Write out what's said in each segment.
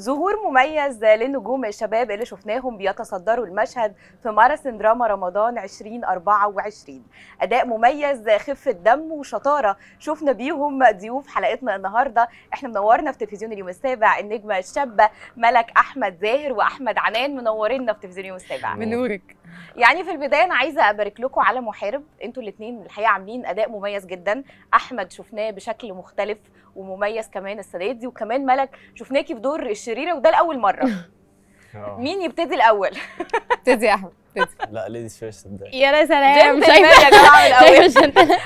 ظهور مميز للنجوم الشباب اللي شفناهم بيتصدروا المشهد في ماراثون دراما رمضان 2024 اداء مميز خفه دم وشطاره شفنا بيهم ضيوف حلقتنا النهارده احنا منورنا في تلفزيون اليوم السابع النجمه الشابه ملك احمد زاهر واحمد عنان منورينا في تلفزيون اليوم السابع منورك يعني في البدايه انا عايزه ابارك لكم على محارب انتوا الاثنين الحقيقه عاملين اداء مميز جدا احمد شفناه بشكل مختلف ومميز كمان السنه دي وكمان ملك شفناكي في دور الشريره وده لاول مره آه. مين يبتدي الاول؟ ابتدي احمد لا ليديز فيرست يا سلام شايفه يا جماعه الاول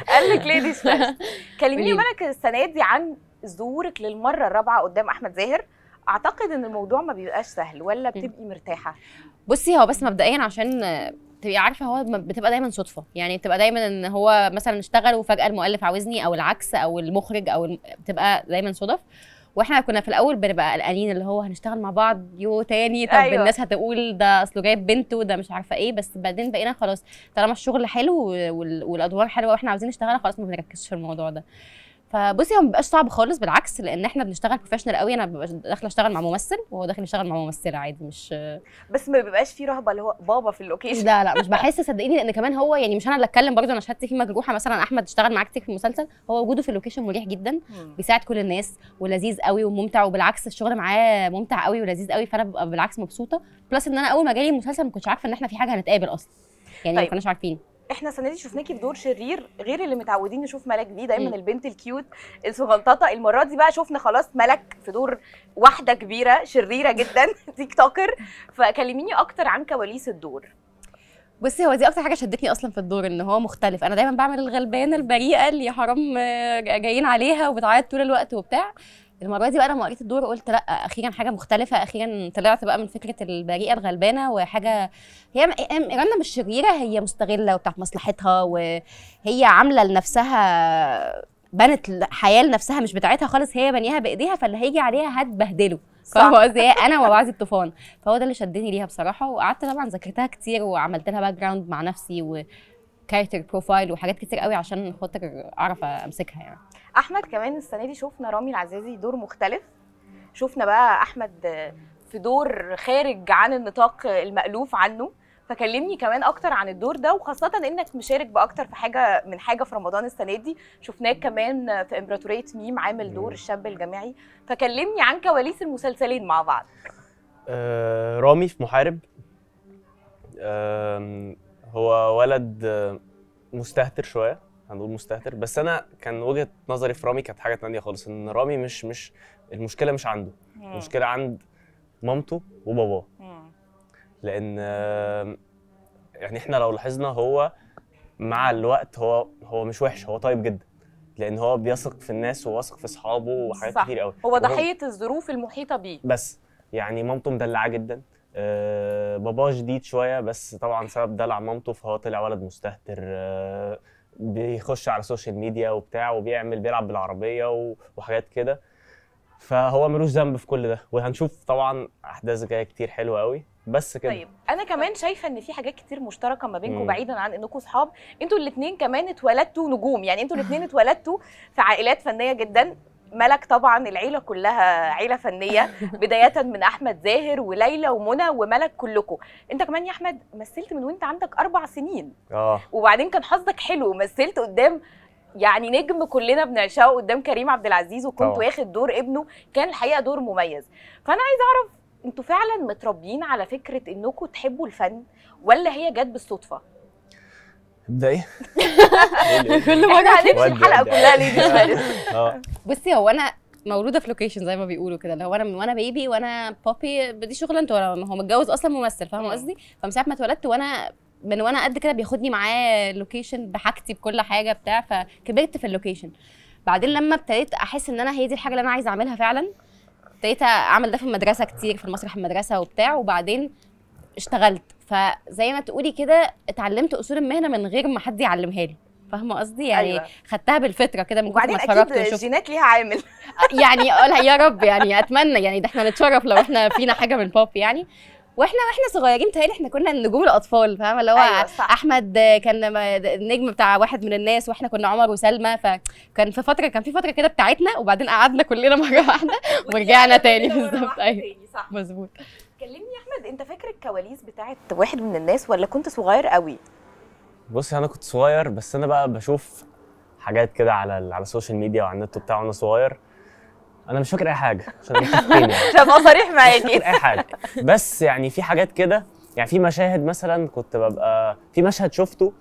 قال لك ليديز فيرست كلميني ملك السنه دي عن ظهورك للمره الرابعه قدام احمد زاهر اعتقد ان الموضوع ما بيبقاش سهل ولا بتبقي مرتاحه بصي هو بس مبدئيا عشان تبقي عارفه هو بتبقى دايما صدفه يعني بتبقى دايما ان هو مثلا اشتغل وفجاه المؤلف عاوزني او العكس او المخرج او الم... بتبقى دايما صدف واحنا كنا في الاول بنبقى قلقانين اللي هو هنشتغل مع بعض يو تاني طب أيوة. الناس هتقول ده اصله جايب بنته ده مش عارفه ايه بس بعدين بقينا خلاص طالما الشغل حلو والادوار حلوه واحنا عاوزين نشتغل خلاص ما بنركزش في الموضوع ده فبصي هو ما بيبقاش صعب خالص بالعكس لان احنا بنشتغل بروفيشنال قوي انا داخله اشتغل مع ممثل وهو داخل يشتغل مع ممثله عادي مش بس ما بيبقاش فيه رهبه اللي هو بابا في اللوكيشن لا لا مش بحس صدقيني لان كمان هو يعني مش انا اللي اتكلم برضه انا شهادتي فيه مجروحه مثلا احمد اشتغل معاك كتير في المسلسل هو وجوده في اللوكيشن مريح جدا بيساعد كل الناس ولذيذ قوي وممتع وبالعكس الشغل معاه ممتع قوي ولذيذ قوي فانا ببقى بالعكس مبسوطه بلس ان انا اول ما جالي المسلسل ما كنتش عارفه ان احنا في حاجه هنتقابل اصلا يعني طيب. ما كناش عارفين احنا السنه دي شفناكي في دور شرير غير اللي متعودين نشوف ملاك بيه دايما البنت الكيوت الصغنططه المره دي بقى شفنا خلاص ملك في دور واحده كبيره شريره جدا تيك توكر فكلميني اكتر عن كواليس الدور بصي هو دي اكتر حاجه شدتني اصلا في الدور ان هو مختلف انا دايما بعمل الغلبانه البريئه اللي حرام جايين عليها وبتعيط طول الوقت وبتاع المره دي بقى لما قريت الدور قلت لا اخيرا حاجه مختلفه اخيرا طلعت بقى من فكره البريئه الغلبانه وحاجه هي رنا مش شريره هي مستغله وبتاعت مصلحتها وهي عامله لنفسها بنت الحياه لنفسها مش بتاعتها خالص هي بنيها بايديها فاللي هيجي عليها هتبهدله فاهمه قصدي إيه؟ انا وبعض الطوفان فهو ده اللي شدني ليها بصراحه وقعدت طبعا ذاكرتها كتير وعملت لها باك جراوند مع نفسي وكاركتر بروفايل وحاجات كتير قوي عشان خاطر اعرف امسكها يعني احمد كمان السنه دي شفنا رامي العزازي دور مختلف شفنا بقى احمد في دور خارج عن النطاق المألوف عنه فكلمني كمان اكتر عن الدور ده وخاصه انك مشارك باكتر في حاجه من حاجه في رمضان السنه دي شفناك كمان في امبراطوريه ميم عامل دور الشاب الجامعي فكلمني عن كواليس المسلسلين مع بعض آه رامي في محارب آه هو ولد مستهتر شويه هنقول مستهتر بس انا كان وجهه نظري في رامي كانت حاجه ثانيه خالص ان رامي مش مش المشكله مش عنده مم. المشكله عند مامته وباباه لان يعني احنا لو لاحظنا هو مع الوقت هو هو مش وحش هو طيب جدا لان هو بيثق في الناس وواثق في اصحابه وحاجات صح. كتير قوي هو ضحيه الظروف المحيطه بيه بس يعني مامته مدلعاه جدا أه باباه شديد شويه بس طبعا سبب دلع مامته فهو طلع ولد مستهتر أه بيخش على السوشيال ميديا وبتاع وبيعمل بيلعب بالعربيه وحاجات كده فهو ملوش ذنب في كل ده وهنشوف طبعا احداث جايه كتير حلوه قوي بس كده طيب انا كمان شايفه ان في حاجات كتير مشتركه ما بينكم بعيدا عن انكم صحاب انتوا الاثنين كمان اتولدتوا نجوم يعني انتوا الاثنين اتولدتوا في عائلات فنيه جدا ملك طبعا العيله كلها عيله فنيه بدايه من احمد زاهر وليلى ومنى وملك كلكم انت كمان يا احمد مثلت من وانت عندك اربع سنين اه وبعدين كان حظك حلو مثلت قدام يعني نجم كلنا بنعشقه قدام كريم عبد العزيز وكنت واخد دور ابنه كان الحقيقه دور مميز فانا عايز اعرف انتوا فعلا متربيين على فكره انكم تحبوا الفن ولا هي جت بالصدفه ابدا ايه؟ كل مره هنمشي الحلقه كلها ليديز آه. بصي هو انا مولوده في لوكيشن زي ما بيقولوا كده اللي هو انا من وانا بيبي وانا بابي دي شغلانته هو متجوز اصلا ممثل فاهمه قصدي؟ فمن ساعه ما اتولدت وانا من وانا قد كده بياخدني معاه لوكيشن بحاجتي بكل حاجه بتاع فكبرت في اللوكيشن بعدين لما ابتديت احس ان انا هي دي الحاجه اللي انا عايزه اعملها فعلا ابتديت اعمل ده في المدرسه كتير في المسرح المدرسه وبتاع وبعدين اشتغلت فزي ما تقولي كده اتعلمت اصول المهنه من غير ما حد يعلمها لي فاهمه قصدي يعني أيوة. خدتها بالفطره كده من كتر ما اتفرجت وشفت الجينات ليها عامل يعني اقولها يا رب يعني اتمنى يعني ده احنا نتشرف لو احنا فينا حاجه من بوب يعني واحنا واحنا صغيرين تهيألي احنا كنا نجوم الاطفال فاهمه اللي هو أيوة احمد كان النجم بتاع واحد من الناس واحنا كنا عمر وسلمى فكان في فتره كان في فتره كده بتاعتنا وبعدين قعدنا كلنا مره واحده ورجعنا تاني بالظبط ايوه مظبوط كلمني يا احمد انت فاكر الكواليس بتاعت واحد من الناس ولا كنت صغير قوي بصي انا كنت صغير بس انا بقى بشوف حاجات كده على على السوشيال ميديا وعلى النت وبتاع وانا صغير انا مش فاكر اي حاجه عشان انا عشان ابقى صريح معاكي مش فاكر اي حاجه بس يعني في حاجات كده يعني في مشاهد مثلا كنت ببقى في مشهد شفته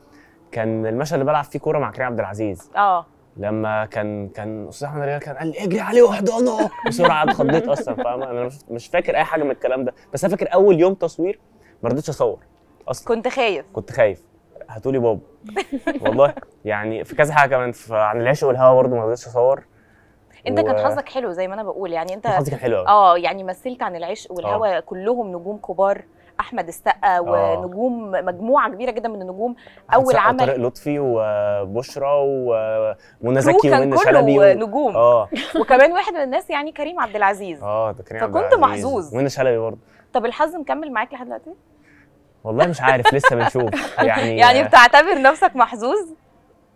كان المشهد اللي بلعب فيه كوره مع كريم عبد العزيز اه لما كان كان استاذ احمد رجال كان قال لي اجري عليه واحضنه بسرعه اتخضيت اصلا فاهم انا مش فاكر اي حاجه من الكلام ده بس انا فاكر اول يوم تصوير ما رضيتش اصور اصلا كنت خايف كنت خايف لي بابا والله يعني في كذا حاجه كمان عن العشق والهوا برضه ما رضيتش اصور انت و... كان حظك حلو زي ما انا بقول يعني انت حظك حلو اه يعني مثلت عن العشق والهوى آه. كلهم نجوم كبار احمد السقا آه. ونجوم مجموعه كبيره جدا من النجوم اول عمل طارق لطفي وبشرى ومنى زكي ومنى شلبي ونجوم اه وكمان واحد من الناس يعني كريم عبد العزيز اه ده كريم فكنت عبد العزيز محظوظ ومنى شلبي برضه طب الحظ مكمل معاك لحد دلوقتي؟ والله مش عارف لسه بنشوف يعني يعني بتعتبر نفسك محظوظ؟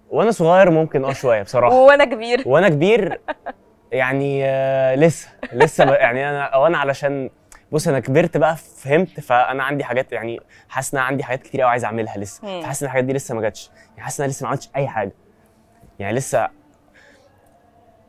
وانا صغير ممكن اه شويه بصراحه وانا كبير وانا كبير يعني آه لسه لسه يعني انا او انا علشان بص انا كبرت بقى فهمت فانا عندي حاجات يعني حاسس ان عندي حاجات كتير قوي عايز اعملها لسه فحاسس ان الحاجات دي لسه ما جاتش يعني حاسس ان انا لسه ما عملتش اي حاجه يعني لسه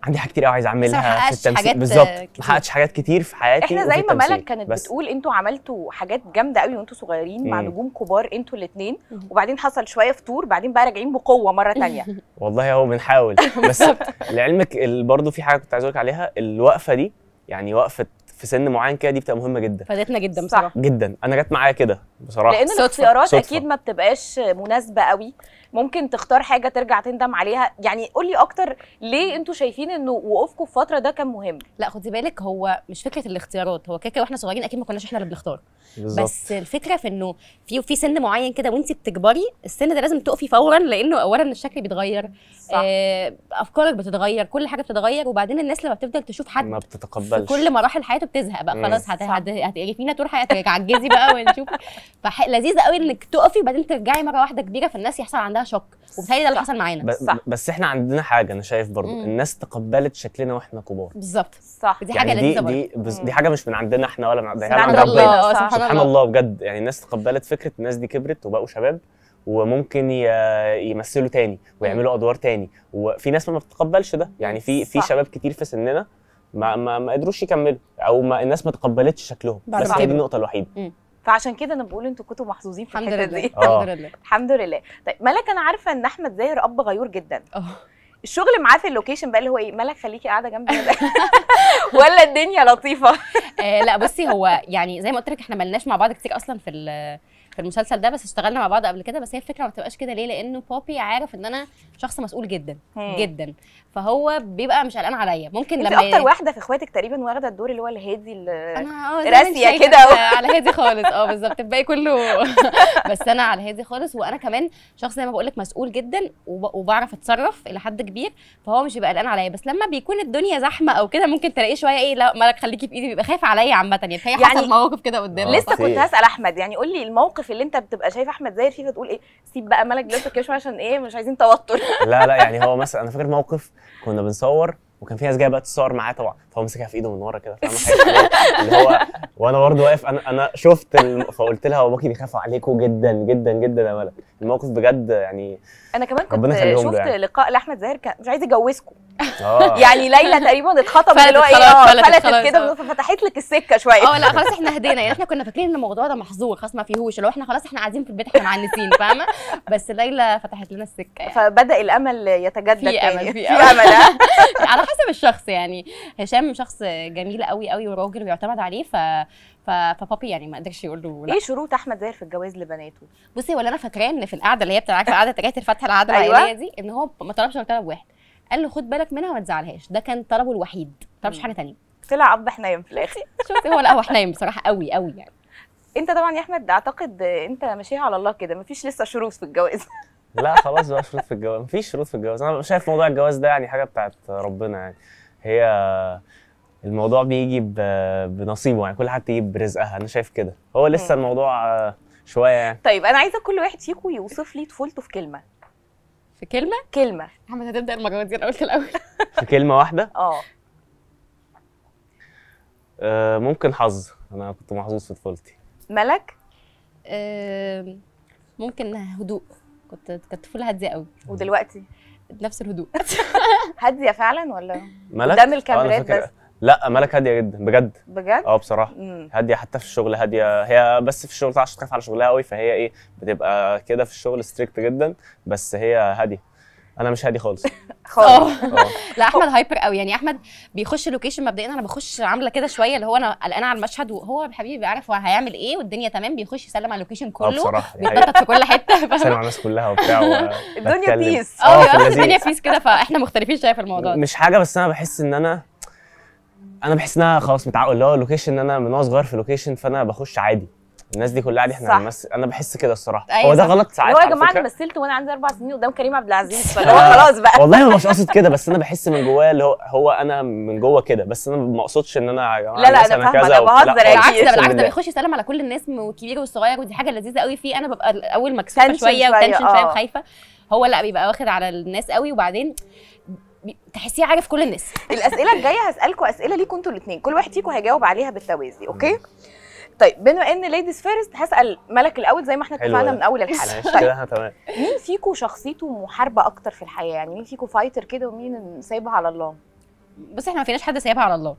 عندي حاجات كتير قوي عايز اعملها في التمثيل بالظبط ما حققتش حاجات كتير في حياتي احنا زي ما ملك كانت بس. بتقول انتوا عملتوا حاجات جامده قوي وانتوا صغيرين مم. مع نجوم كبار انتوا الاثنين وبعدين حصل شويه فتور بعدين بقى راجعين بقوه مره ثانيه والله هو بنحاول بس لعلمك برضه في حاجه كنت عايز اقول عليها الوقفه دي يعني وقفه في سن معين كده دي بتبقى مهمه جدا فادتنا جدا بصراحه جدا انا جت معايا كده بصراحه لان الاختيارات اكيد ما بتبقاش مناسبه قوي ممكن تختار حاجه ترجع تندم عليها يعني قولي اكتر ليه انتوا شايفين انه وقوفكم في فتره ده كان مهم لا خدي بالك هو مش فكره الاختيارات هو كده كده واحنا صغيرين اكيد ما كناش احنا اللي بنختار بس الفكره في انه في في سن معين كده وانت بتكبري السن ده لازم تقفي فورا لانه اولا الشكل بيتغير صح. آه، افكارك بتتغير كل حاجه بتتغير وبعدين الناس لما بتفضل تشوف حد ما بتتقبلش في كل مراحل حياته بتزهق بقى خلاص فينا طول حياتك عجزي بقى ونشوف فلذيذ قوي انك تقفي وبعدين ترجعي مره واحده كبيره فالناس يحصل عندها عندها شك وبتهيألي ده اللي حصل معانا صح بس احنا عندنا حاجه انا شايف برضو مم. الناس تقبلت شكلنا واحنا كبار بالظبط صح دي حاجه يعني لذيذه دي, دي حاجه مش من عندنا احنا ولا من سبحان عند الله آه، سبحان, سبحان الله. الله بجد يعني الناس تقبلت فكره الناس دي كبرت وبقوا شباب وممكن يمثلوا تاني ويعملوا ادوار تاني وفي ناس ما بتتقبلش ده يعني في في شباب كتير في سننا ما ما, ما قدروش يكملوا او ما الناس ما تقبلتش شكلهم بس هي دي النقطه الوحيده مم. فعشان كده انا بقول انتوا كنتوا محظوظين في لله دي الحمد آه. لله الحمد لله طيب ملك انا عارفه ان احمد زاهر اب غيور جدا أوه. الشغل معاه في اللوكيشن بقى اللي هو ايه ملك خليكي قاعده جنبي ولا الدنيا لطيفه آه لا بصي هو يعني زي ما قلت لك احنا ملناش مع بعض كتير اصلا في في المسلسل ده بس اشتغلنا مع بعض قبل كده بس هي الفكره ما بتبقاش كده ليه لانه بوبي عارف ان انا شخص مسؤول جدا هم. جدا فهو بيبقى مش قلقان عليا ممكن لما اكتر واحده في اخواتك تقريبا واخده الدور اللي هو الهادي آه، الراسيه كده على هادي خالص اه بالظبط الباقي كله بس انا على هادي خالص وانا كمان شخص زي ما بقول لك مسؤول جدا وبعرف اتصرف الى حد كبير فهو مش بيبقى قلقان عليا بس لما بيكون الدنيا زحمه او كده ممكن تلاقيه شويه ايه لا مالك خليكي في ايدي بيبقى خايف عليا عامه يعني حصل يعني مواقف كده قدام آه، لسه كنت هسال احمد يعني قول لي الموقف في اللي انت بتبقى شايف احمد زاهر فيه فتقول ايه سيب بقى ملك دلوقتي الكشمه عشان ايه مش عايزين توتر لا لا يعني هو مثلا انا فاكر موقف كنا بنصور وكان في ناس جايه بقى تتصور معاه طبعا فهو مسكها في ايده من ورا كده فاهمه اللي هو وانا برضه واقف انا انا شفت فقلت لها باباكي بيخافوا عليكم جدا جدا جدا يا ملك الموقف بجد يعني انا كمان كنت شفت يعني. لقاء لاحمد زاهر كان مش عايز يجوزكم آه. يعني ليلى تقريبا اتخطبت اللي هو ايه آه، فلتت كده آه. فتحت لك السكه شويه اه لا خلاص احنا هدينا يعني احنا كنا فاكرين ان الموضوع ده محظور خلاص ما فيهوش لو احنا خلاص احنا قاعدين في البيت احنا معنسين فاهمه بس ليلى فتحت لنا السكه يعني. فبدا الامل يتجدد في امل في امل على حسب الشخص يعني هشام شخص جميل قوي قوي وراجل ويعتمد عليه ف فبابي يعني ما قدرش يقول له لا. ايه شروط احمد زاهر في الجواز لبناته؟ بصي ولا انا فاكراه ان في القعده اللي هي بتاعت قعده رجعت الفتحه العاده أيوة. العائليه دي ان هو ما طلبش غير طلب واحد قال له خد بالك منها وما تزعلهاش ده كان طلبه الوحيد ما طلبش حاجه ثانيه طلع قبض حنين في الاخر شفت إيه هو لا هو حنين بصراحه قوي قوي يعني انت طبعا يا احمد اعتقد انت ماشيها على الله كده مفيش لسه شروط في الجواز لا خلاص بقى شروط في الجواز مفيش شروط في الجواز انا شايف موضوع الجواز ده يعني حاجه بتاعت ربنا يعني هي الموضوع بيجي بنصيبه يعني كل حاجه بتيجي برزقها انا شايف كده هو لسه الموضوع شويه يعني طيب انا عايزه كل واحد فيكم يوصف لي طفولته في كلمه في كلمه كلمه محمد هتبدا المجموعه دي الاول الاول في كلمه واحده اه آه، ممكن حظ انا كنت محظوظ في طفولتي ملك آه، ممكن هدوء كنت كانت طفوله هاديه قوي ودلوقتي نفس الهدوء هاديه فعلا ولا ملك قدام آه، الكاميرات بس لا ملك هاديه جدا بجد بجد اه بصراحه مم. هاديه حتى في الشغل هاديه هي بس في الشغل عشان تخاف على شغلها قوي فهي ايه بتبقى كده في الشغل ستريكت جدا بس هي هاديه انا مش هادي خالص خالص آه. آه. لا احمد هايبر قوي يعني احمد بيخش اللوكيشن مبدئيا انا بخش عامله كده شويه اللي هو انا قلقانه على المشهد وهو حبيبي بيعرف هو هيعمل ايه والدنيا تمام بيخش يسلم على اللوكيشن آه، كله بيتنطط في كل حته يسلم على الناس كلها وبتاع الدنيا بيس اه الدنيا بيس كده فاحنا مختلفين شويه في الموضوع مش حاجه بس انا بحس ان انا انا بحس ان انا خلاص متعود اللي هو اللوكيشن انا من وانا صغير في لوكيشن فانا بخش عادي الناس دي كلها عادي احنا بنمثل انا بحس كده الصراحه أيوة هو ده غلط ساعات هو يا جماعه انا مثلت وانا عندي اربع سنين قدام كريم عبد العزيز فاللي هو آه. خلاص بقى والله انا مش قاصد كده بس انا بحس من جوايا اللي هو هو انا من جوه كده بس انا ما اقصدش ان انا يا جماعه لا لا انا فاهمه انا بهزر بالعكس ده بالعكس ده بيخش يسلم على كل الناس والكبير والصغير ودي حاجه لذيذه قوي فيه انا ببقى الاول مكسوفه شويه وتنشن شويه آه. وخايفه هو لا بيبقى واخد على الناس قوي وبعدين تحسيه عارف كل الناس الاسئله الجايه هسالكم اسئله ليكم انتوا الاثنين كل واحد فيكم هيجاوب عليها بالتوازي اوكي طيب بما ان ليديز فيرست هسال ملك الاول زي ما احنا اتفقنا من اول الحلقه طيب تمام مين فيكم شخصيته محاربه اكتر في الحياه يعني مين فيكم فايتر كده ومين سايبها على الله بص احنا ما فيناش حد سايبها على الله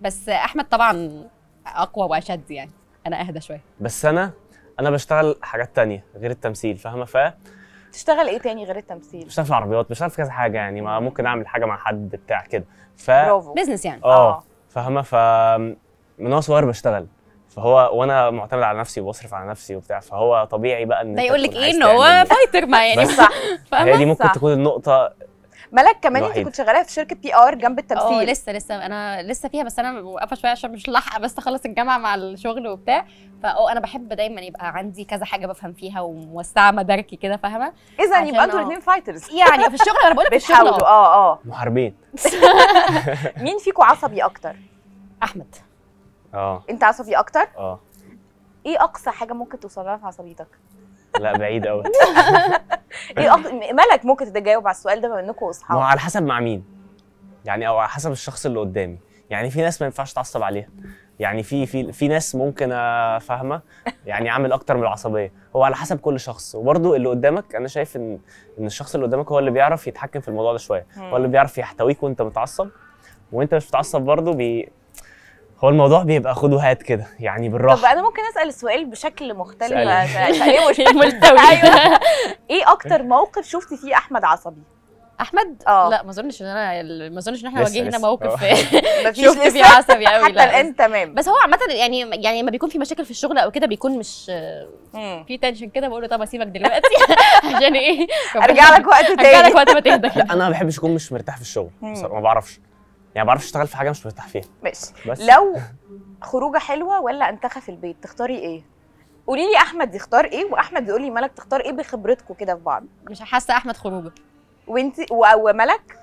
بس احمد طبعا اقوى واشد يعني انا اهدى شويه بس انا انا بشتغل حاجات تانية غير التمثيل فاهمه فاهم تشتغل ايه تاني غير التمثيل؟ بشتغل في العربيات بشتغل في كذا حاجه يعني ما ممكن اعمل حاجه مع حد بتاع كده ف بزنس يعني آه،, اه فاهمه ف من وانا صغير بشتغل فهو وانا معتمد على نفسي وبصرف على نفسي وبتاع فهو طبيعي بقى ان ده يقول لك ايه ان هو فايتر ما يعني صح هي دي ممكن تكون النقطه ملك كمان انت كنت شغاله في شركه بي ار جنب اه التمثيل اه لسه لسه انا لسه فيها بس انا واقفه شويه عشان مش لاحقه بس اخلص الجامعه مع الشغل وبتاع فاه انا بحب دايما يبقى عندي كذا حاجه بفهم فيها وموسعه مداركي كده فاهمه اذا يبقى انتوا آه. الاثنين فايترز يعني في الشغل انا بقول لك بتحاولوا اه اه محاربين مين فيكم عصبي اكتر احمد اه انت عصبي اكتر اه ايه اقصى حاجه ممكن توصل لها في عصبيتك لا بعيد قوي ايه مالك ممكن تتجاوب على السؤال ده بما انكم اصحاب؟ ما هو على حسب مع مين يعني او على حسب الشخص اللي قدامي يعني في ناس ما ينفعش اتعصب عليها يعني في في في ناس ممكن آه، فاهمه يعني اعمل اكتر من العصبيه هو على حسب كل شخص وبرده اللي قدامك انا شايف ان ان الشخص اللي قدامك هو اللي بيعرف يتحكم في الموضوع ده شويه هو اللي بيعرف يحتويك وانت متعصب وانت مش متعصب برده بي هو الموضوع بيبقى خد وهات كده يعني بالراحه طب انا ممكن اسال السؤال بشكل مختلف اساليه يعني أيوة. ملتوي ايوه ايه اكتر موقف شفتي فيه احمد عصبي احمد اه لا ما اظنش ان انا ما اظنش ان احنا واجهنا موقف آه. شفت فيه عصبي قوي حتى الان تمام بس هو عامه يعني يعني لما بيكون في مشاكل في الشغل او كده بيكون مش في تنشن كده بقول له طب اسيبك دلوقتي عشان ايه ارجع لك وقت تاني ارجع لك وقت ما تهدى لا انا ما بحبش اكون مش مرتاح في الشغل ما بعرفش يعني بعرف اشتغل في حاجه مش مرتاح فيها ماشي بس. لو خروجه حلوه ولا انتخى في البيت تختاري ايه قولي لي احمد يختار ايه واحمد يقول لي ملك تختار ايه بخبرتكم كده في بعض مش حاسه احمد خروجه وانت وملك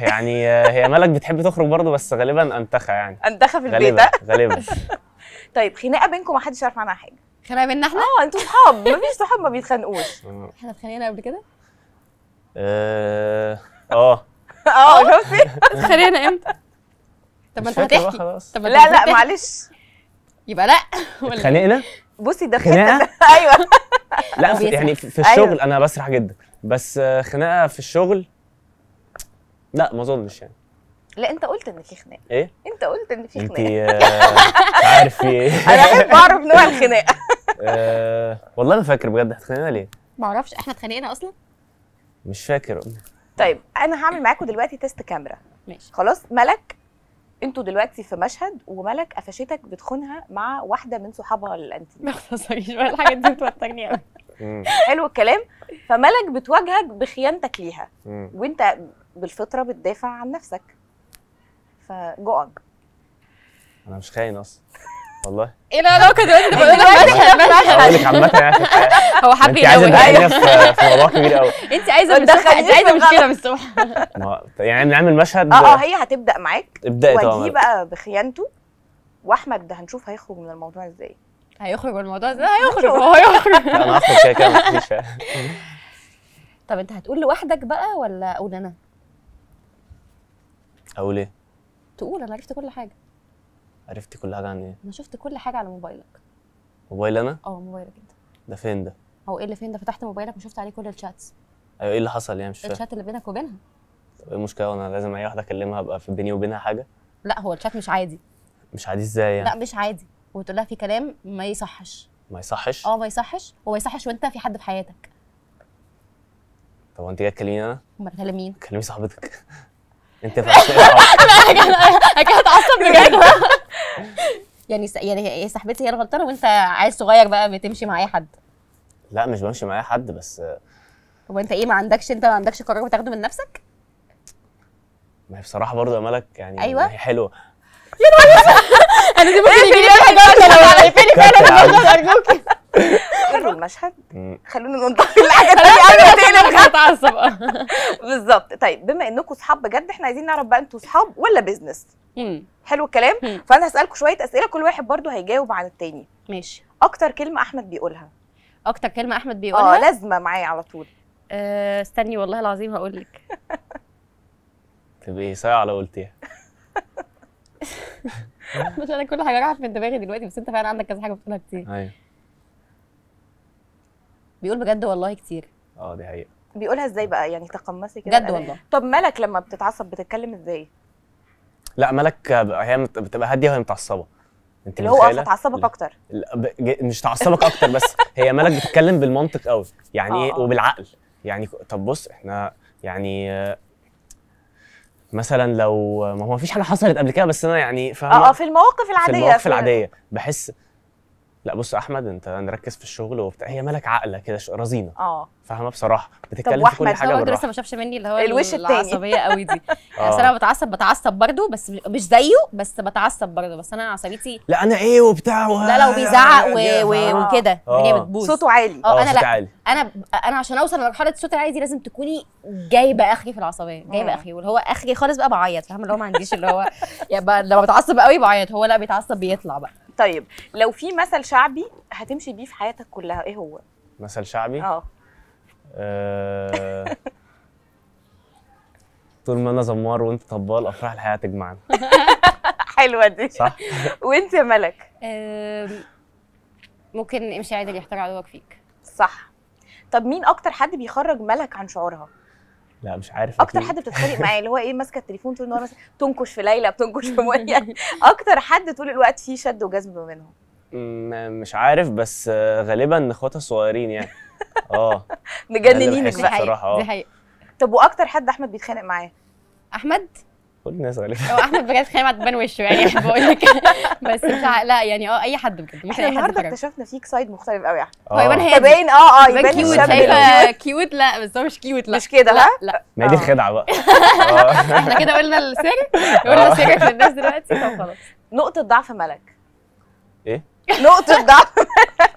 يعني هي ملك بتحب تخرج برضه بس غالبا انتخى يعني انتخى في البيت غالبا غالبا طيب خناقه بينكم ما حدش يعرف عنها حاجه خناقه بيننا احنا اه انتوا صحاب مفيش صحاب ما بيتخانقوش احنا اتخانقنا قبل كده اه, آه. اه شفتي خلينا امتى طب ما انت هتحكي طب لا لا معلش يبقى لا اتخانقنا بصي ده خناقه ايوه لا في يعني في الشغل أيوة. انا بسرح جدا بس خناقه في الشغل لا ما اظنش يعني لا انت قلت ان في خناقه ايه انت قلت ان في خناقه انت آه، عارف ايه انا بحب اعرف نوع الخناقه آه، والله ما فاكر بجد احنا اتخانقنا ليه ما اعرفش احنا اتخانقنا اصلا مش فاكر طيب انا هعمل معاكم دلوقتي تيست كاميرا ماشي خلاص ملك انتوا دلوقتي في مشهد وملك قفشتك بتخونها مع واحده من صحابها الانتي ما تهزريش بقى الحاجات دي بتوترني قوي حلو الكلام فملك بتواجهك بخيانتك ليها وانت بالفطره بتدافع عن نفسك فجو انا مش خاين اصلا والله ايه لا دلوقتي انت بقول لك عامه يعني هو حب يلون عايزه في موضوع كبير قوي انت عايزه تدخلي انت عايزه مشكله من الصبح ما يعني نعمل مشهد اه اه هي هتبدا معاك ابداي طبعا ودي بقى بخيانته واحمد ده هنشوف هيخرج من الموضوع ازاي هيخرج من الموضوع ازاي هيخرج هو هيخرج انا هخرج كده كده مفيش طب انت هتقول لوحدك بقى ولا اقول انا؟ اقول ايه؟ تقول انا عرفت كل حاجه عرفتي كل حاجه عن ايه؟ انا شفت كل حاجه على موبايلك موبايل انا؟ اه موبايلك انت ده فين ده؟ هو ايه اللي فين ده فتحت موبايلك وشفت عليه كل الشاتس ايوه ايه اللي حصل يعني مش فاهم الشات اللي بينك وبينها طب ايه المشكله وانا لازم اي واحده اكلمها ابقى في بيني وبينها حاجه؟ لا هو الشات مش عادي مش عادي ازاي يعني؟ لا مش عادي وتقول لها في كلام ما يصحش ما يصحش؟ اه ما يصحش وما يصحش وانت في حد في حياتك طب انت جاي تكلميني انا؟ امال تكلميني مين؟ كلمي صاحبتك انت فاهم انا انا هتعصب بجد يعني س... يعني صاحبتي هي الغلطانه وانت عايز صغير بقى تمشي مع اي حد لا مش بمشي مع اي حد بس هو انت ايه ما عندكش انت ما عندكش قرار بتاخده من نفسك ما هي بصراحه برضه يا ملك يعني ايوه هي حلوه يا نهار انا دي ممكن يجي لي حاجه انا فين فعلا ارجوك حلو أيوة. المشهد خلونا ننتقل لحاجات ثانيه قبل ما اتعصب بالظبط طيب بما انكم صحاب بجد احنا عايزين نعرف بقى انتوا صحاب ولا بيزنس حلو الكلام فانا هسالكم شويه اسئله كل واحد برضو هيجاوب عن التاني ماشي اكتر كلمه احمد بيقولها اكتر كلمه احمد بيقولها اه لازمه معايا على طول آه، استني والله العظيم هقول لك تبقي ساعه لو قلتيها مش انا كل حاجه راحت من دماغي دلوقتي بس انت فعلا عندك كذا حاجه بتقولها كتير ايوه بيقول بجد والله كتير اه دي حقيقه بيقولها ازاي بقى يعني تقمصي كده بجد والله طب ملك لما بتتعصب بتتكلم ازاي لا ملك هي بتبقى هاديه وهي متعصبه انت اللي هو آه، تعصبك اكتر مش تعصبك اكتر بس هي ملك بتتكلم بالمنطق قوي يعني ايه آه، آه. وبالعقل يعني طب بص احنا يعني مثلا لو ما هو مفيش حاجه حصلت قبل كده بس انا يعني فاهمه اه في المواقف العاديه في المواقف العاديه بحس لا بص احمد انت نركز في الشغل وبتاع هي مالك عاقله كده رزينه اه فاهمه بصراحه بتتكلم في كل حاجه هو لسه ما شافش مني اللي هو الوش التاني. العصبيه قوي دي اصل يعني انا آه. بتعصب بتعصب برده بس مش زيه بس بتعصب برده بس انا عصبيتي لا انا ايه وبتاع وها لا لو بيزعق آه. وكده هي آه. بتبوظ صوته عالي اه انا لا عالي. انا انا عشان اوصل لمرحله الصوت العالي دي لازم تكوني جايبه اخري في العصبيه جايبه اخري واللي هو اخري خالص بقى بعيط فاهمه اللي هو ما عنديش اللي هو يعني لما بتعصب قوي بعيط هو لا بيتعصب بيطلع بقى طيب لو في مثل شعبي هتمشي بيه في حياتك كلها ايه هو؟ مثل شعبي؟ اه, آه، طول ما انا زمار وانت طبال افراح الحياه تجمعنا حلوه دي صح وانت يا ملك ممكن امشي عادي اللي يحتاج عدوك فيك صح طب مين اكتر حد بيخرج ملك عن شعورها لا مش عارف اكتر حد بتتخانق معاه اللي هو ايه ماسكه التليفون طول النهار مثلا تنكش في ليلى بتنكش في يعني اكتر حد طول الوقت فيه شد وجذب منهم مش عارف بس غالبا اخواتها الصغيرين يعني اه مجننينك بقى آه. دي حقيقه طب واكتر حد احمد بيتخانق معاه احمد كل الناس غالبا هو احمد بجد خايف تبان وشه يعني بقول لك بس مش لا يعني اه اي حد بجد احنا النهارده اكتشفنا فيك سايد مختلف قوي يا احمد هو يبان آه. هادي باين اه اه يبان كيوت شايفه كيوت لا بس هو مش كيوت لا مش كده لا لا ما دي الخدعه آه. بقى آه. احنا كده قلنا السر قلنا السر للناس دلوقتي طب خلاص نقطه ضعف ملك ايه نقطه ضعف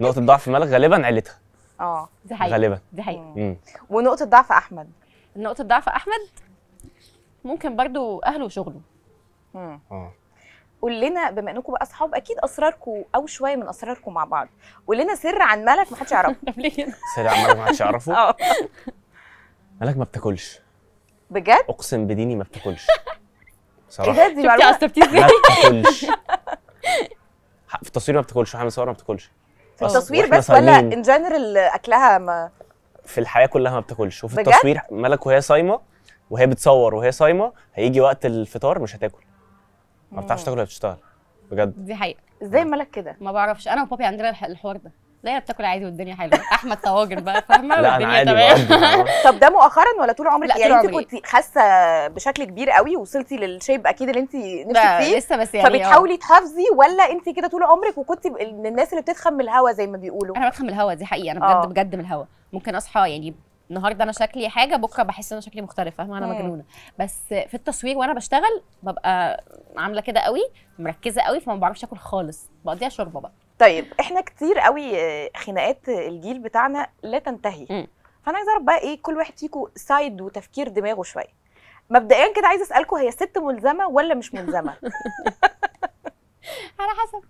نقطه ضعف ملك غالبا عيلتها اه دي حقيقه غالبا دي حقيقه ونقطه ضعف احمد نقطه ضعف احمد ممكن برضو اهله وشغله اه قول لنا بما انكم بقى اصحاب اكيد اسراركم او شويه من اسراركم مع بعض قول لنا سر عن مالك ما حدش يعرفه سر عن مالك ما حدش يعرفه اه مالك ما بتاكلش بجد اقسم بديني ما بتاكلش صراحه ايه ده دي معلومه ما بتاكلش في التصوير ما بتاكلش واحنا بنصور ما بتاكلش في التصوير بس ولا ان جنرال اكلها ما في الحياه كلها ما بتاكلش وفي التصوير مالك وهي صايمه وهي بتصور وهي صايمه هيجي وقت الفطار مش هتاكل ما بتعرفش تاكل ولا بتشتغل بجد دي حقيقه ازاي مالك كده ما بعرفش انا وبابي عندنا الحوار ده لا هي بتاكل عادي والدنيا حلوه احمد طواجن بقى فاهمه لا انا عادي طب ده مؤخرا ولا طول عمرك يعني انت كنت حاسه بشكل كبير قوي وصلتي للشيب اكيد اللي انت نفسك فيه لسه بس يعني فبتحاولي آه. تحافظي ولا انت كده طول عمرك وكنت من الناس اللي بتتخم من الهوا زي ما بيقولوا انا بتخم من الهوا دي حقيقه انا آه. بجد بجد من الهوا ممكن اصحى يعني النهارده انا شكلي حاجه بكره بحس ان انا شكلي مختلف فاهمه انا مجنونه بس في التصوير وانا بشتغل ببقى عامله كده قوي مركزه قوي فما بعرفش اكل خالص بقضيها شوربه بقى طيب احنا كتير قوي آه، خناقات الجيل بتاعنا لا تنتهي فانا عايزه اعرف بقى ايه كل واحد فيكم سايد وتفكير دماغه شويه مبدئيا كده عايزه اسالكم هي الست ملزمه ولا مش ملزمه على حسب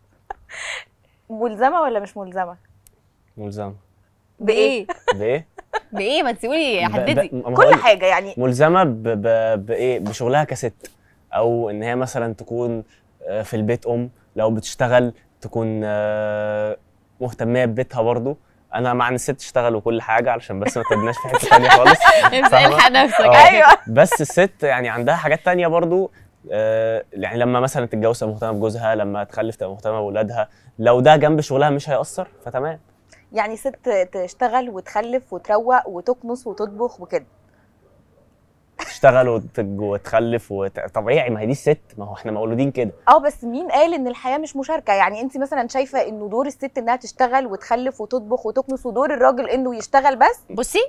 ملزمه ولا مش ملزمه ملزمه بايه بايه بايه ما تسيبولي حددي كل حاجه يعني ملزمه ب... ب... بايه بشغلها كست او ان هي مثلا تكون آه، في البيت ام لو بتشتغل تكون آه، مهتميه ببيتها برضه انا مع ان الست تشتغل وكل حاجه علشان بس ما تبناش في حته ثانيه خالص الحق نفسك آه. ايوه بس الست يعني عندها حاجات تانية برضه يعني لما مثلا تتجوز تبقى مهتمه بجوزها لما تخلف تبقى مهتمه باولادها لو ده جنب شغلها مش هيأثر فتمام يعني ست تشتغل وتخلف وتروق وتكنس وتطبخ وكده تشتغل وتخلف وت... طبيعي ما هي دي الست ما هو احنا مولودين كده اه بس مين قال ان الحياه مش مشاركه يعني انت مثلا شايفه انه دور الست انها تشتغل وتخلف وتطبخ وتكنس ودور الراجل انه يشتغل بس بصي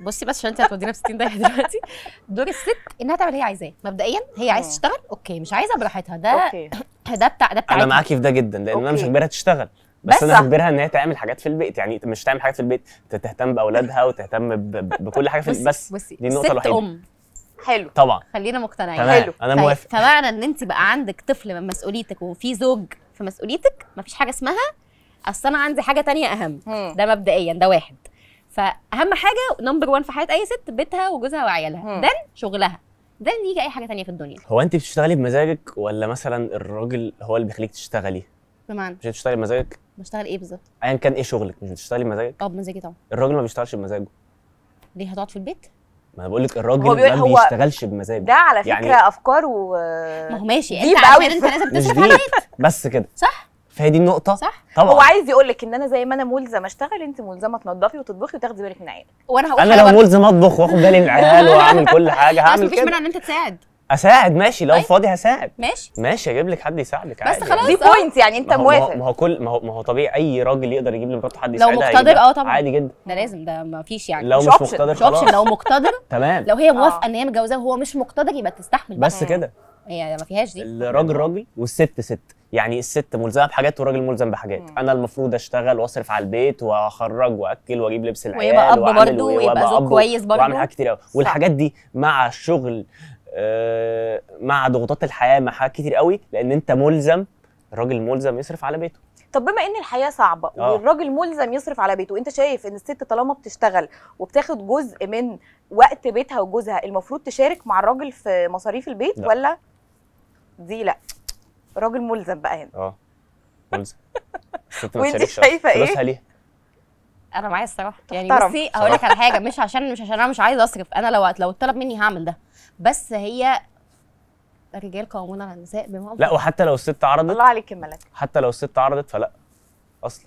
بصي بس عشان انت هتودينا في 60 دقيقه دلوقتي دور الست انها تعمل اللي هي عايزاه مبدئيا هي عايزه تشتغل اوكي مش عايزه براحتها ده أوكي. ده بتاع ده بتاع انا معاكي في ده جدا لان انا مش هجبرها تشتغل بس, بس انا هجبرها ان هي تعمل حاجات في البيت يعني مش تعمل حاجات في البيت تهتم باولادها وتهتم بكل حاجه في البيت بس بصي. دي النقطه الوحيده ام حلو طبعا خلينا مقتنعين تمام. حلو انا طيب، موافق فمعنى ان انت بقى عندك طفل من مسؤوليتك وفي زوج في مسؤوليتك مفيش حاجه اسمها اصل انا عندي حاجه تانية اهم ده مبدئيا ده واحد فاهم حاجه نمبر 1 في حياه اي ست بيتها وجوزها وعيالها ده شغلها ده يجي اي حاجه تانية في الدنيا هو انت بتشتغلي بمزاجك ولا مثلا الراجل هو اللي بيخليك تشتغلي بمعنى مش بتشتغلي بمزاجك بشتغل ايه بالظبط؟ ايا يعني كان ايه شغلك مش بتشتغلي بمزاجك؟ اه بمزاجي طبعا الراجل ما بيشتغلش بمزاجه ليه هتقعد في البيت؟ ما انا بقول لك الراجل ما بيشتغلش بمزاجه ده على يعني فكره يعني و ما هو ماشي انت عارف انت لازم تصحى البيت بس كده صح فهي دي النقطه صح طبعا هو عايز يقول لك ان انا زي ما انا ملزمه اشتغل انت ملزمه تنضفي وتطبخي وتاخدي بالك من عيالك وانا هقول انا لو ملزم اطبخ واخد بالي من العيال واعمل كل حاجه هعمل كده مفيش منع ان انت تساعد اساعد ماشي لو طيب. فاضي هساعد ماشي ماشي اجيب لك حد يساعدك عادي بس يعني. خلاص دي بوينت آه. يعني انت موافق ما هو كل ما هو ما هو طبيعي اي راجل يقدر يجيب لمراته حد يساعدها لو مقتدر اه طبعا عادي جدا ده لازم ده ما فيش يعني لو مش, مش مقتدر خلاص لو مقتدر تمام لو هي موافقه آه. ان هي متجوزاه وهو مش مقتدر يبقى تستحمل بس كده هي ما فيهاش دي الراجل راجل والست ست يعني الست ملزمه بحاجات والراجل ملزم بحاجات مم. انا المفروض اشتغل واصرف على البيت واخرج واكل واجيب لبس العيال ويبقى اب برضه ويبقى, زوج كويس برضه واعمل حاجات كتير قوي والحاجات دي مع الشغل آه، مع ضغوطات الحياه مع حاجات كتير قوي لان انت ملزم الراجل ملزم يصرف على بيته طب بما ان الحياه صعبه أوه. والراجل ملزم يصرف على بيته انت شايف ان الست طالما بتشتغل وبتاخد جزء من وقت بيتها وجوزها المفروض تشارك مع الراجل في مصاريف البيت لا. ولا دي لا راجل ملزم بقى هنا اه ملزم وانت شايفه ايه فلوسها ليه انا معايا الصراحه يعني بصي هقول لك على حاجه مش عشان مش عشان انا مش عايزه اصرف انا لو لو اتطلب مني هعمل ده بس هي الرجال قوامون على النساء بما لا وحتى لو الست عرضت الله عليك يا ملك حتى لو الست عرضت فلا اصلا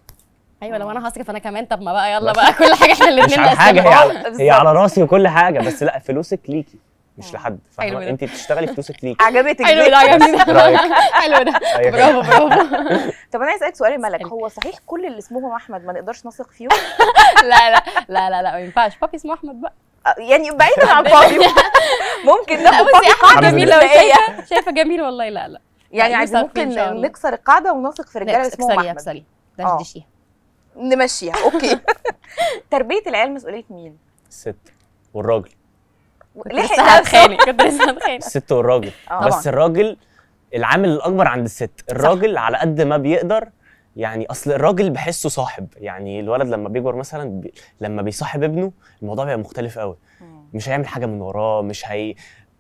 ايوه لو انا هصرف انا كمان طب ما بقى يلا بقى كل حاجه احنا الاثنين مش حاجه هي على, هي على راسي وكل حاجه بس لا فلوسك ليكي مش آه. لحد فاهمه انت بتشتغلي فلوسك ليكي عجبتك حلو ده عجبني حلو ده برافو برافو طب انا عايز اسالك سؤال ملك هو صحيح كل اللي اسمهم احمد ما نقدرش نثق فيهم لا لا لا لا لا ما ينفعش بابي اسمه احمد بقى يعني بعيدا عن بابيو ممكن ناخد فاضي قاعده جميله شايفه شايفه جميل والله لا لا يعني عايز ممكن نكسر القاعده ونثق في رجاله اسمه احمد اكسري آه. دشدشيها نمشيها اوكي تربيه العيال مسؤوليه مين؟ الست والراجل لحق هتخانق كنت لسه هتخانق الست والراجل آه. بس الراجل العامل الاكبر عند الست الراجل على قد ما بيقدر يعني اصل الراجل بحسه صاحب يعني الولد لما بيكبر مثلا بي... لما بيصاحب ابنه الموضوع بيبقى مختلف قوي مش هيعمل حاجه من وراه مش هي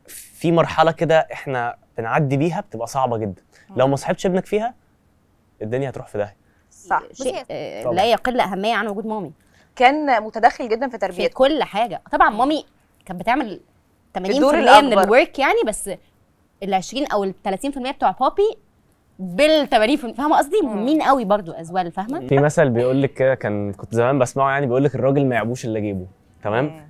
في مرحله كده احنا بنعدي بيها بتبقى صعبه جدا لو ما صاحبتش ابنك فيها الدنيا هتروح في داهيه صح شيء آه، لا يقل اهميه عن وجود مامي كان متدخل جدا في تربيته في كل حاجه طبعا مامي كانت بتعمل 80% من الورك يعني بس ال 20 او ال 30% بتوع بابي بال80 فاهمه قصدي مهمين قوي برضو ازوال فاهمه في مثل بيقول لك كده كان كنت زمان بسمعه يعني بيقول لك الراجل ما يعبوش الا جيبه تمام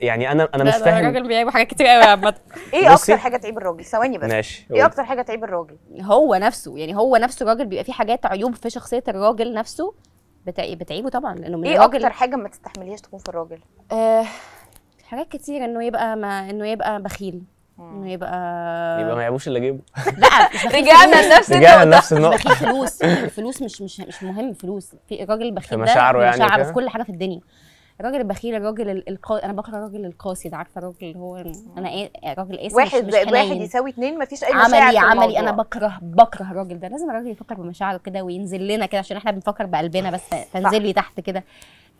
يعني انا انا مش فاهم الراجل بيعيب حاجات كتير قوي عامه ايه اكتر حاجه تعيب الراجل ثواني بس ماشي ايه اكتر حاجه تعيب الراجل هو نفسه يعني هو نفسه الراجل بيبقى فيه حاجات عيوب في شخصيه الراجل نفسه بتعيبه طبعا لانه من ايه الراجل اكتر حاجه ما تستحمليهاش تكون في الراجل آه حاجات كتير انه يبقى ما انه يبقى بخيل يبقى يبقى ما يعيبوش اللي جيبه لا رجعنا لنفس رجعنا لنفس النقطه بخيل فلوس الفلوس مش مش مش مهم فلوس في الراجل البخيل في مشاعره يعني مشاعره في كل حاجه في الدنيا الراجل البخيل الراجل القاسي انا بكره الراجل القاسي عارفه الراجل اللي هو انا ايه راجل قاسي واحد مش واحد يساوي اثنين مفيش اي مشاعر عملي عملي انا بكره بكره الراجل ده لازم الراجل يفكر بمشاعره كده وينزل لنا كده عشان احنا بنفكر بقلبنا بس فانزل لي تحت كده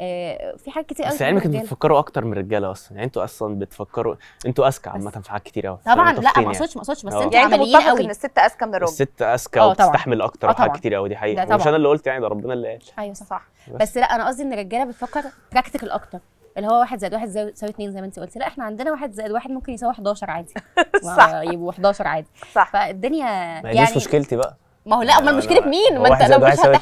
آه، في حاجات كتير قوي بس علمك انتوا بتفكروا اكتر من الرجاله اصلا يعني انتوا اصلا بتفكروا انتوا اذكى عامه في حاجات كتير قوي طبعا يعني لا ما اقصدش ما اقصدش بس يعني. انتوا يعني عمليين قوي ان الست اذكى من الراجل الست اذكى آه، وبتستحمل اكتر في آه، حاجات كتير قوي دي حقيقه مش انا اللي قلت يعني ده ربنا اللي قال ايوه صح بس, بس لا انا قصدي ان الرجاله بتفكر براكتيكال اكتر اللي هو واحد زائد واحد يساوي اثنين زي ما انت قلتي لا احنا عندنا واحد زائد واحد ممكن يساوي 11 عادي صح يبقوا 11 عادي صح فالدنيا يعني مش مشكلتي بقى ما هو لا امال مشكله مين ما انت مش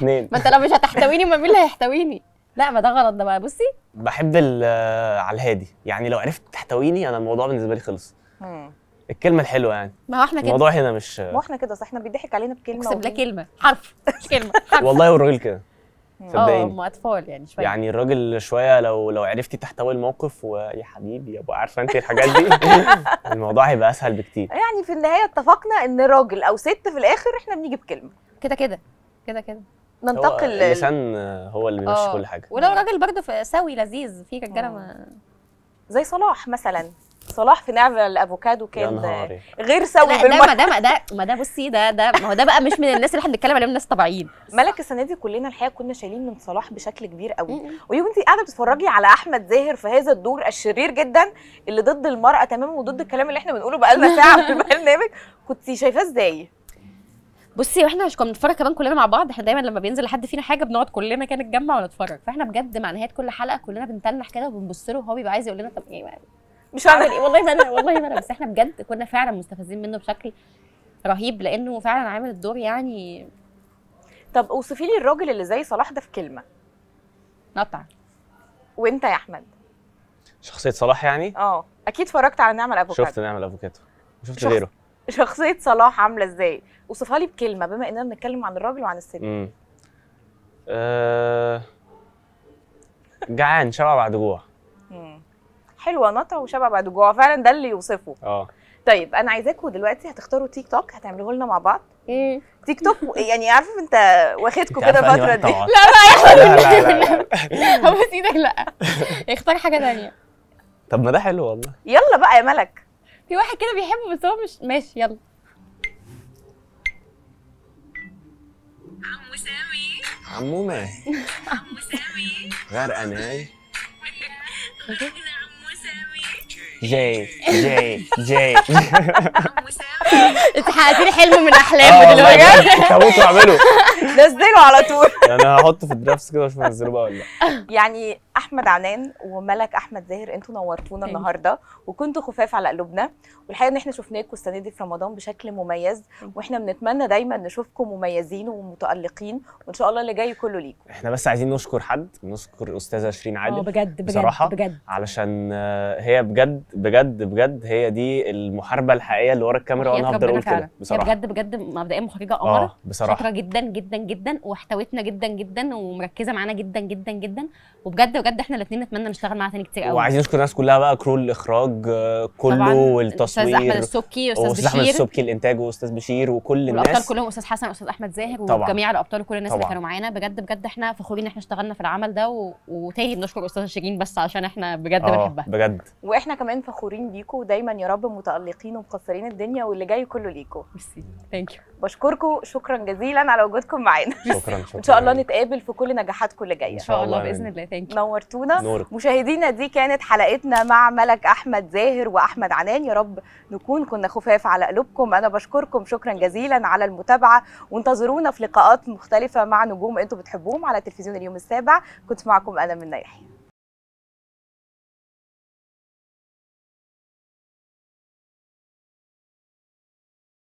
ما انت لو مش هتحتويني ما مين اللي هيحتويني لا ما ده غلط ده بقى بصي بحب آه، على الهادي يعني لو عرفت تحتويني انا الموضوع بالنسبه لي خلص مم. الكلمه الحلوه يعني ما هو احنا كده الموضوع هنا مش ما احنا كده اصل احنا بيضحك علينا بكلمه اقسم لا كلمه حرف مش كلمه حرف والله والراجل كده صدقيني اه، هم اطفال يعني شويه يعني الراجل شويه لو لو عرفتي تحتوي الموقف ويا حبيبي يا ابو عارفه انت الحاجات دي الموضوع هيبقى اسهل بكتير يعني في النهايه اتفقنا ان راجل او ست في الاخر احنا بنيجي بكلمه كده كده كده كده ننتقل هو اللسان هو اللي بيمشي آه. كل حاجه ولو راجل برضه سوي لذيذ في رجاله ما آه. زي صلاح مثلا صلاح في نعم الافوكادو كان غير سوي ما ده ما ده ما ده بصي ده ده ما هو ده بقى مش من الناس اللي احنا بنتكلم عليهم ناس طبيعيين ملك السنه دي كلنا الحقيقه كنا شايلين من صلاح بشكل كبير قوي ويوم انت قاعده بتتفرجي على احمد زاهر في هذا الدور الشرير جدا اللي ضد المراه تماما وضد الكلام اللي احنا بنقوله بقى لنا ساعه في البرنامج كنت شايفاه ازاي؟ بصي واحنا مش كنا بنتفرج كمان كلنا مع بعض احنا دايما لما بينزل لحد فينا حاجه بنقعد كلنا كده نتجمع ونتفرج فاحنا بجد مع نهايه كل حلقه كلنا بنتنح كده وبنبص له وهو بيبقى عايز يقول لنا طب ايه بقى مش هعمل ايه والله ما انا والله ما انا بس احنا بجد كنا فعلا مستفزين منه بشكل رهيب لانه فعلا عامل الدور يعني طب اوصفي لي الراجل اللي زي صلاح ده في كلمه نطع وانت يا احمد شخصيه صلاح يعني اه اكيد اتفرجت على نعمل افوكاتو شفت نعمل افوكاتو شفت غيره شخصيه صلاح عامله ازاي وصفها لي بكلمه بما اننا بنتكلم عن الراجل وعن الست أه... جعان شبع بعد جوع حلوه نطع وشبع بعد جوع فعلا ده اللي يوصفه اه طيب انا عايزاكم دلوقتي هتختاروا تيك توك هتعملوه لنا مع بعض امم. تيك توك يعني عارف انت واخدكم كده الفتره دي لا لا لا لا لا ايدك لا اختار حاجه ثانيه طب ما ده حلو والله يلا بقى يا ملك في واحد كده بيحبه بس هو مش ماشي يلا عمو سامي عمو ماهي عمو سامي عمو سامي جاي جاي جاي انت حققتي حلم من احلامه آه، دلوقتي انتوا اعملوا نزله على طول يعني هحطه في الدرافت كده واشوف انزله بقى ولا لا يعني احمد عنان وملك احمد زاهر انتوا نورتونا أيوة. النهارده وكنتوا خفاف على قلوبنا والحقيقه ان احنا شفناكم السنه دي في رمضان بشكل مميز أيوة. واحنا بنتمنى دايما نشوفكم مميزين ومتالقين وان شاء الله اللي جاي كله ليكم احنا بس عايزين نشكر حد نشكر استاذه شيرين عادل اه بجد بجد بصراحه بجد علشان آه، هي بجد بجد بجد هي دي المحاربه الحقيقيه اللي ورا الكاميرا وانا هفضل اقول كده بصراحه هي بجد بجد مبدئيا محرجه قمر آه بصراحه شاطره جدا جدا جدا واحتوتنا جدا جدا ومركزه معانا جدا جدا جدا وبجد بجد احنا الاثنين نتمنى نشتغل معاها تاني كتير قوي وعايزين نشكر الناس كلها بقى كرو الاخراج آه، كله طبعاً والتصوير استاذ احمد السبكي واستاذ بشير احمد السبكي الانتاج واستاذ بشير وكل الناس الابطال كلهم استاذ حسن واستاذ احمد زاهر وجميع الابطال وكل الناس طبعًا. اللي كانوا معانا بجد بجد احنا فخورين ان احنا اشتغلنا في العمل ده و... وتاني بنشكر استاذ شيرين بس عشان احنا بجد آه، بنحبها بجد واحنا كمان فخورين بيكم ودايما يا رب متالقين ومكسرين الدنيا واللي جاي كله ليكم ميرسي ثانك يو بشكركم شكرا جزيلا على وجودكم معانا شكرا شكرا ان شاء الله نتقابل في كل نجاحاتكم اللي جايه ان شاء الله باذن الله ثانك يو نورتونا نورك. مشاهدينا دي كانت حلقتنا مع ملك احمد زاهر واحمد عنان يا رب نكون كنا خفاف على قلوبكم انا بشكركم شكرا جزيلا على المتابعه وانتظرونا في لقاءات مختلفه مع نجوم انتم بتحبوهم على تلفزيون اليوم السابع كنت معكم انا من يحيى